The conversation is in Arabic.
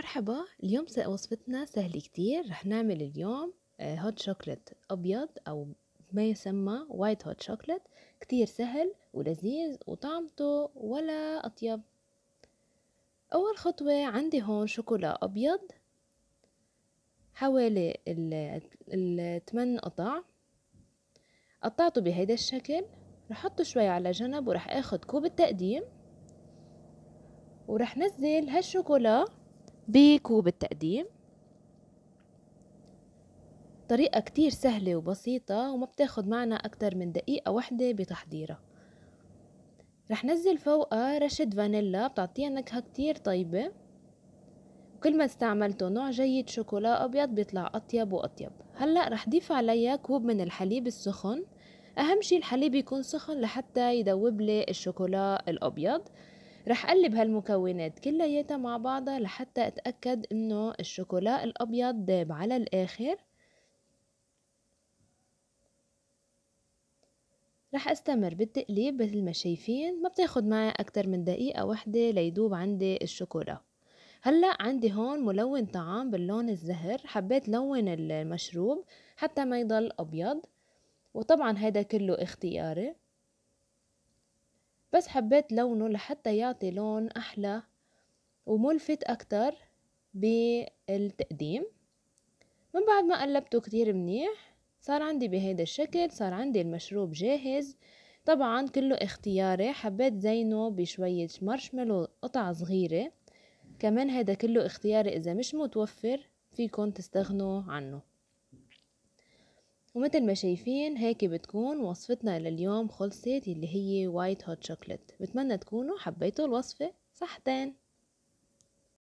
مرحبا اليوم وصفتنا سهلة كتير رح نعمل اليوم هوت آه، شوكلت أبيض أو ما يسمى وايت هوت شوكلت كتير سهل ولذيذ وطعمته ولا أطيب أول خطوة عندي هون شوكولا أبيض حوالي الثمان قطع قطعته بهيدا الشكل رح حطه شوي على جنب ورح اخد كوب التقديم ورح نزل هالشوكولا بكوب التقديم طريقة كتير سهلة وبسيطة وما بتاخد معنا أكتر من دقيقة واحدة بتحضيرها رح نزل فوقها رشة فانيلا بتعطيها نكهة كتير طيبة وكل ما استعملته نوع جيد شوكولا أبيض بيطلع أطيب وأطيب هلأ رح ضيف عليها كوب من الحليب السخن أهم شي الحليب يكون سخن لحتى يدوب لي الشوكولا الأبيض رح قلب هالمكونات كلياتها مع بعضها لحتى أتأكد إنه الشوكولا الأبيض داب على الآخر رح استمر بالتقليب مثل ما شايفين ما بتاخد معي أكتر من دقيقة واحدة ليدوب عندي الشوكولا هلا عندي هون ملون طعام باللون الزهر حبيت لون المشروب حتى ما يضل أبيض وطبعا هيدا كله اختياري بس حبيت لونه لحتى يعطي لون أحلى وملفت أكتر بالتقديم من بعد ما قلبته كتير منيح صار عندي بهيدا الشكل صار عندي المشروب جاهز طبعا كله اختياري حبيت زينه بشوية مارشميلو قطع صغيرة كمان هيدا كله اختياري إذا مش متوفر فيكن تستغنوا عنه ومثل ما شايفين هيك بتكون وصفتنا لليوم خلصت اللي هي وايت هوت شوكليت بتمنى تكونوا حبيتوا الوصفة صحتين